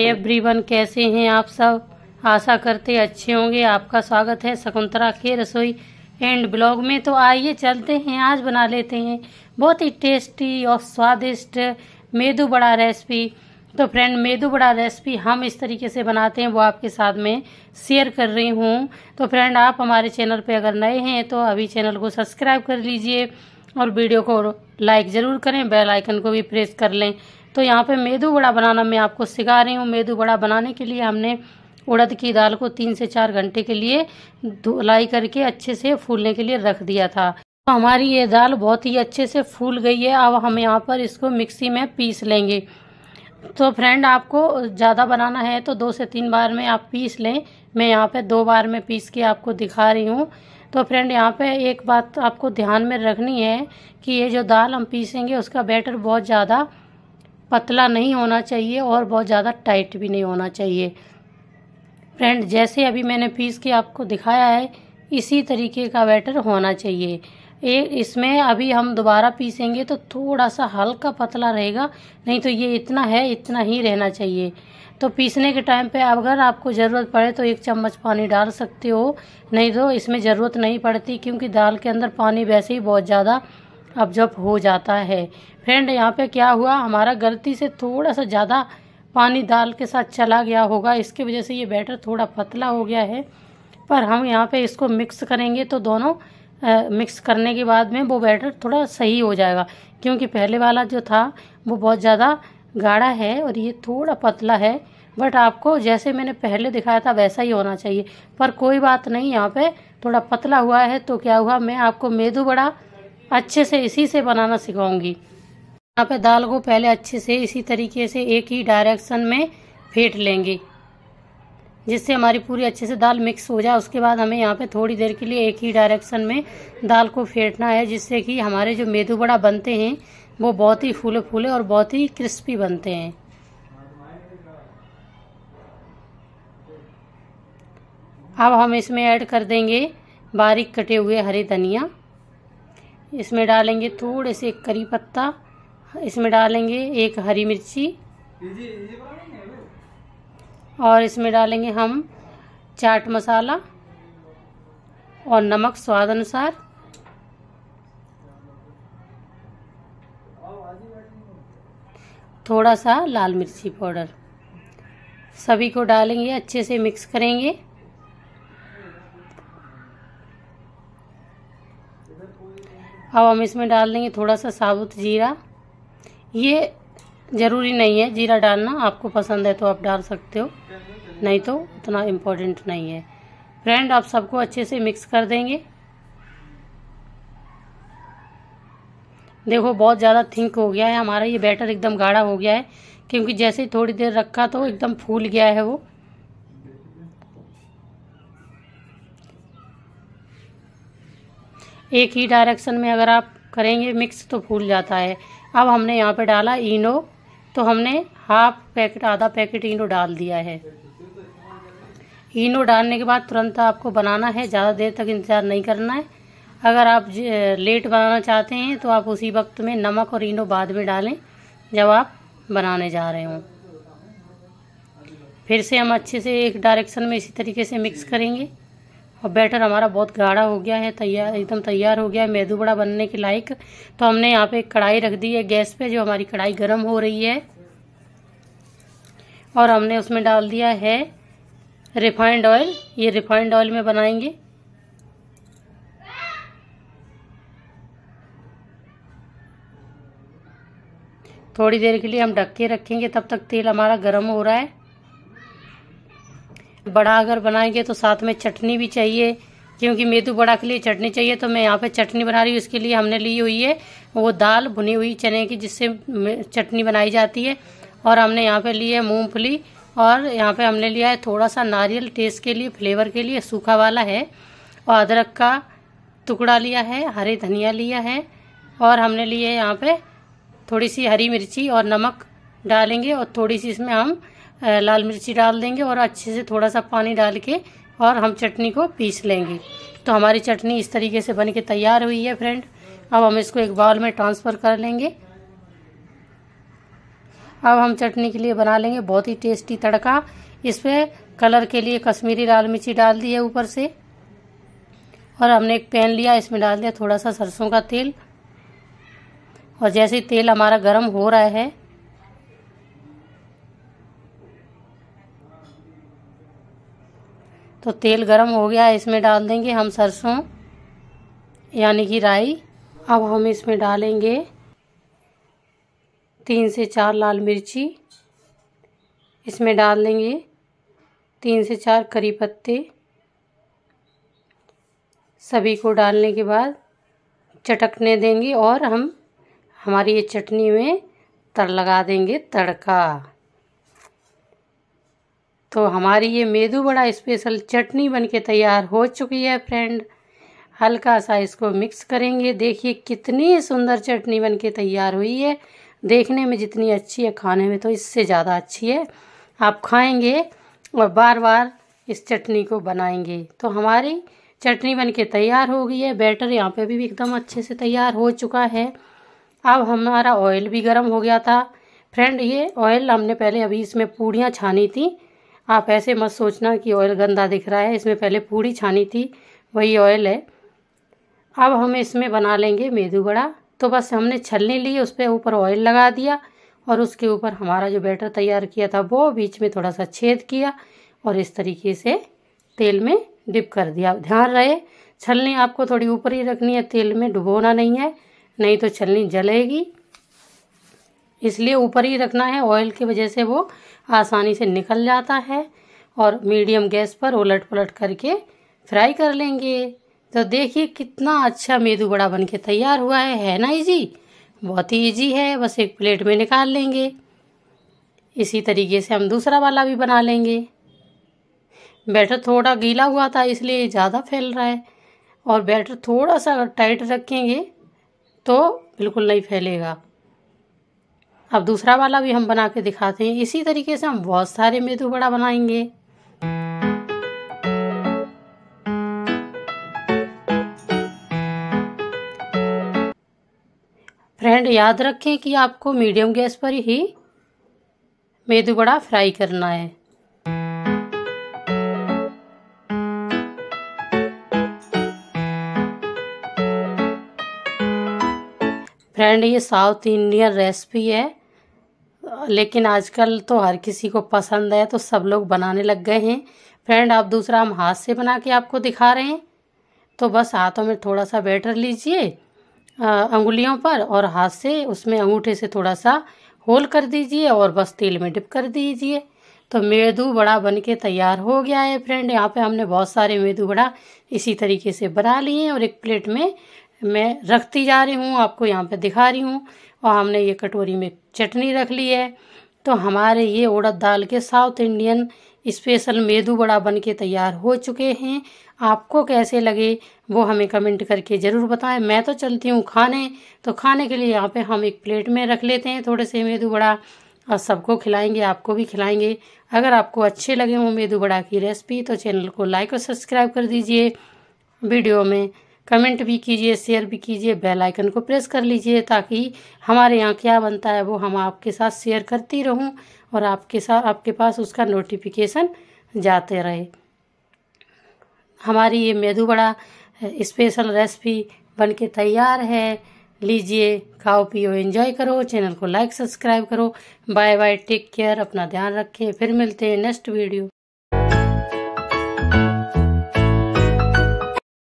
everyone कैसे हैं आप सब आशा करते अच्छे होंगे आपका स्वागत है शकुंतला के रसोई एंड ब्लॉग में तो आइए चलते हैं आज बना लेते हैं बहुत ही टेस्टी और स्वादिष्ट मेदू बड़ा रेसिपी तो फ्रेंड मेदू बड़ा रेसिपी हम इस तरीके से बनाते हैं वो आपके साथ में शेयर कर रही हूँ तो फ्रेंड आप हमारे चैनल पे अगर नए हैं तो अभी चैनल को सब्सक्राइब कर लीजिए और वीडियो को लाइक ज़रूर करें बेल आइकन को भी प्रेस कर लें तो यहाँ पे मेदू बड़ा बनाना मैं आपको सिखा रही हूँ मेदू बड़ा बनाने के लिए हमने उड़द की दाल को तीन से चार घंटे के लिए धुलाई करके अच्छे से फूलने के लिए रख दिया था तो हमारी ये दाल बहुत ही अच्छे से फूल गई है अब हम यहाँ पर इसको मिक्सी में पीस लेंगे तो फ्रेंड आपको ज़्यादा बनाना है तो दो से तीन बार में आप पीस लें मैं यहाँ पे दो बार में पीस के आपको दिखा रही हूँ तो फ्रेंड यहाँ पे एक बात आपको ध्यान में रखनी है कि ये जो दाल हम पीसेंगे उसका बैटर बहुत ज़्यादा पतला नहीं होना चाहिए और बहुत ज़्यादा टाइट भी नहीं होना चाहिए फ्रेंड जैसे अभी मैंने पीस के आपको दिखाया है इसी तरीके का बैटर होना चाहिए ए, इसमें अभी हम दोबारा पीसेंगे तो थोड़ा सा हल्का पतला रहेगा नहीं तो ये इतना है इतना ही रहना चाहिए तो पीसने के टाइम पे अगर आपको ज़रूरत पड़े तो एक चम्मच पानी डाल सकते हो नहीं तो इसमें ज़रूरत नहीं पड़ती क्योंकि दाल के अंदर पानी वैसे ही बहुत ज़्यादा अब जब हो जाता है फ्रेंड यहाँ पे क्या हुआ हमारा गलती से थोड़ा सा ज़्यादा पानी दाल के साथ चला गया होगा इसकी वजह से ये बैटर थोड़ा पतला हो गया है पर हम यहाँ पे इसको मिक्स करेंगे तो दोनों आ, मिक्स करने के बाद में वो बैटर थोड़ा सही हो जाएगा क्योंकि पहले वाला जो था वो बहुत ज़्यादा गाढ़ा है और ये थोड़ा पतला है बट आपको जैसे मैंने पहले दिखाया था वैसा ही होना चाहिए पर कोई बात नहीं यहाँ पे थोड़ा पतला हुआ है तो क्या हुआ मैं आपको मेदू बड़ा अच्छे से इसी से बनाना सिखाऊंगी यहाँ पे दाल को पहले अच्छे से इसी तरीके से एक ही डायरेक्शन में फेंट लेंगे जिससे हमारी पूरी अच्छे से दाल मिक्स हो जाए उसके बाद हमें यहाँ पे थोड़ी देर के लिए एक ही डायरेक्शन में दाल को फेंटना है जिससे कि हमारे जो मेदू बड़ा बनते हैं वो बहुत ही फूले फूले और बहुत ही क्रिस्पी बनते हैं अब हम इसमें ऐड कर देंगे बारीक कटे हुए हरी धनिया इसमें डालेंगे थोड़े से एक करी पत्ता इसमें डालेंगे एक हरी मिर्ची और इसमें डालेंगे हम चाट मसाला और नमक स्वाद अनुसार थोड़ा सा लाल मिर्ची पाउडर सभी को डालेंगे अच्छे से मिक्स करेंगे अब हम इसमें डाल देंगे थोड़ा सा साबुत जीरा ये ज़रूरी नहीं है जीरा डालना आपको पसंद है तो आप डाल सकते हो नहीं तो उतना इम्पोर्टेंट नहीं है फ्रेंड आप सबको अच्छे से मिक्स कर देंगे देखो बहुत ज़्यादा थिंक हो गया है हमारा ये बैटर एकदम गाढ़ा हो गया है क्योंकि जैसे ही थोड़ी देर रखा तो एकदम फूल गया है वो एक ही डायरेक्शन में अगर आप करेंगे मिक्स तो फूल जाता है अब हमने यहाँ पे डाला इनो तो हमने हाफ पैकेट आधा पैकेट इनो डाल दिया है इनो डालने के बाद तुरंत आपको बनाना है ज़्यादा देर तक इंतज़ार नहीं करना है अगर आप लेट बनाना चाहते हैं तो आप उसी वक्त में नमक और इनो बाद में डालें जब आप बनाने जा रहे हों फिर से हम अच्छे से एक डायरेक्शन में इसी तरीके से मिक्स करेंगे और बैटर हमारा बहुत गाढ़ा हो गया है तैयार एकदम तैयार हो गया है मेदू बड़ा बनने के लायक तो हमने यहाँ पे कढ़ाई रख दी है गैस पे जो हमारी कढ़ाई गर्म हो रही है और हमने उसमें डाल दिया है रिफाइंड ऑयल ये रिफाइंड ऑयल में बनाएंगे थोड़ी देर के लिए हम ढक के रखेंगे तब तक तेल हमारा गर्म हो रहा है बड़ा अगर बनाएंगे तो साथ में चटनी भी चाहिए क्योंकि मेदू बड़ा के लिए चटनी चाहिए तो मैं यहाँ पे चटनी बना रही हूँ इसके लिए हमने ली हुई है वो दाल भुनी हुई चने की जिससे चटनी बनाई जाती है और हमने यहाँ पे ली है मूँगफली और यहाँ पे हमने लिया है थोड़ा सा नारियल टेस्ट के लिए फ्लेवर के लिए सूखा वाला है और अदरक का टुकड़ा लिया है हरे धनिया लिया है और हमने लिए यहाँ पर थोड़ी सी हरी मिर्ची और नमक डालेंगे और थोड़ी सी इसमें हम लाल मिर्ची डाल देंगे और अच्छे से थोड़ा सा पानी डाल के और हम चटनी को पीस लेंगे तो हमारी चटनी इस तरीके से बन के तैयार हुई है फ्रेंड अब हम इसको एक बाउल में ट्रांसफ़र कर लेंगे अब हम चटनी के लिए बना लेंगे बहुत ही टेस्टी तड़का इस पर कलर के लिए कश्मीरी लाल मिर्ची डाल दी है ऊपर से और हमने एक पैन लिया इसमें डाल दिया थोड़ा सा सरसों का तेल और जैसे तेल हमारा गर्म हो रहा है तो तेल गरम हो गया इसमें डाल देंगे हम सरसों यानी कि राई अब हम इसमें डालेंगे तीन से चार लाल मिर्ची इसमें डाल देंगे तीन से चार करी पत्ते सभी को डालने के बाद चटकने देंगे और हम हमारी ये चटनी में तर लगा देंगे तड़का तो हमारी ये मेदू बड़ा स्पेशल चटनी बनके तैयार हो चुकी है फ्रेंड हल्का सा इसको मिक्स करेंगे देखिए कितनी सुंदर चटनी बनके तैयार हुई है देखने में जितनी अच्छी है खाने में तो इससे ज़्यादा अच्छी है आप खाएंगे और बार बार इस चटनी को बनाएंगे तो हमारी चटनी बनके तैयार हो गई है बैटर यहाँ पे भी एकदम अच्छे से तैयार हो चुका है अब हमारा ऑयल भी गर्म हो गया था फ्रेंड ये ऑयल हमने पहले अभी इसमें पूड़ियाँ छानी थी आप ऐसे मत सोचना कि ऑयल गंदा दिख रहा है इसमें पहले पूड़ी छानी थी वही ऑयल है अब हम इसमें बना लेंगे मेदू बड़ा तो बस हमने छलनी ली उस पर ऊपर ऑयल लगा दिया और उसके ऊपर हमारा जो बैटर तैयार किया था वो बीच में थोड़ा सा छेद किया और इस तरीके से तेल में डिप कर दिया ध्यान रहे छलनी आपको थोड़ी ऊपर ही रखनी है तेल में डुबोना नहीं है नहीं तो छलनी जलेगी इसलिए ऊपर ही रखना है ऑयल की वजह से वो आसानी से निकल जाता है और मीडियम गैस पर उलट पलट करके फ्राई कर लेंगे तो देखिए कितना अच्छा मेदू बड़ा बन के तैयार हुआ है है ना इजी बहुत ही ईजी है बस एक प्लेट में निकाल लेंगे इसी तरीके से हम दूसरा वाला भी बना लेंगे बैटर थोड़ा गीला हुआ था इसलिए ज़्यादा फैल रहा है और बैटर थोड़ा सा टाइट रखेंगे तो बिल्कुल नहीं फैलेगा अब दूसरा वाला भी हम बना के दिखाते हैं इसी तरीके से हम बहुत सारे मेदू बड़ा बनाएंगे फ्रेंड याद रखें कि आपको मीडियम गैस पर ही मेदू बड़ा फ्राई करना है फ्रेंड ये साउथ इंडियन रेसिपी है लेकिन आजकल तो हर किसी को पसंद है तो सब लोग बनाने लग गए हैं फ्रेंड आप दूसरा हम हाथ से बना के आपको दिखा रहे हैं तो बस हाथों में थोड़ा सा बैटर लीजिए अंगुलियों पर और हाथ से उसमें अंगूठे से थोड़ा सा होल कर दीजिए और बस तेल में डिप कर दीजिए तो मेदू बड़ा बन के तैयार हो गया है फ्रेंड यहाँ पे हमने बहुत सारे मेदू बड़ा इसी तरीके से बना लिए और एक प्लेट में मैं रखती जा रही हूँ आपको यहाँ पे दिखा रही हूँ और हमने ये कटोरी में चटनी रख ली है तो हमारे ये उड़द दाल के साउथ इंडियन स्पेशल मेदू बड़ा बन के तैयार हो चुके हैं आपको कैसे लगे वो हमें कमेंट करके ज़रूर बताएं मैं तो चलती हूँ खाने तो खाने के लिए यहाँ पे हम एक प्लेट में रख लेते हैं थोड़े से मेदू बड़ा और सबको खिलाएंगे आपको भी खिलाएंगे अगर आपको अच्छे लगे हों मेदू बड़ा की रेसिपी तो चैनल को लाइक और सब्सक्राइब कर दीजिए वीडियो में कमेंट भी कीजिए शेयर भी कीजिए बेल आइकन को प्रेस कर लीजिए ताकि हमारे यहाँ क्या बनता है वो हम आपके साथ शेयर करती रहूँ और आपके साथ आपके पास उसका नोटिफिकेशन जाते रहे हमारी ये मेदू बड़ा स्पेशल रेसिपी बन के तैयार है लीजिए खाओ पियो एंजॉय करो चैनल को लाइक सब्सक्राइब करो बाय बाय टेक केयर अपना ध्यान रखें फिर मिलते हैं नेक्स्ट वीडियो